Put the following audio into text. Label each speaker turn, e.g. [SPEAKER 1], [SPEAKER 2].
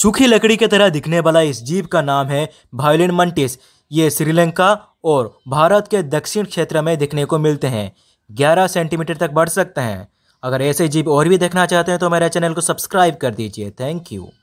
[SPEAKER 1] सूखी लकड़ी की तरह दिखने वाला इस जीव का नाम है भायोलिन मंटिस ये श्रीलंका और भारत के दक्षिण क्षेत्र में देखने को मिलते हैं 11 सेंटीमीटर तक बढ़ सकते हैं अगर ऐसे जीव और भी देखना चाहते हैं तो मेरे चैनल को सब्सक्राइब कर दीजिए थैंक यू